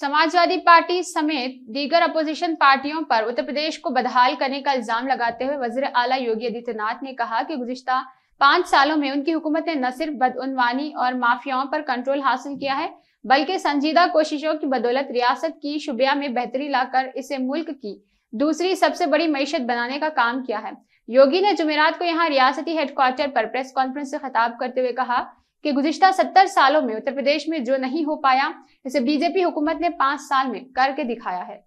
Samajwadi party समेत दीगर opposition पार्टियों पर उत्तर प्रदेश को बदहाल करने का इल्जाम लगाते हुए वजीर आला योगी आदित्यनाथ ने कहा कि गुजशत पांच सालों में उनकी हुकूमत ने न सिर्फ बदउनवानी और माफियाओं पर कंट्रोल हासिल किया है बल्कि संजीदा कोशिशों की बदौलत रियासत की शुबिया में बेहतरी लाकर इसे मुल्क की दूसरी सबसे बड़ी मीशत बनाने का काम किया है योगी ने जुमेरात को यहाँ रियासती हेडक्वार्टर पर प्रेस कॉन्फ्रेंस से खिताब करते हुए कहा कि गुजशत सत्तर सालों में उत्तर प्रदेश में जो नहीं हो पाया इसे बीजेपी हुकूमत ने पांच साल में करके दिखाया है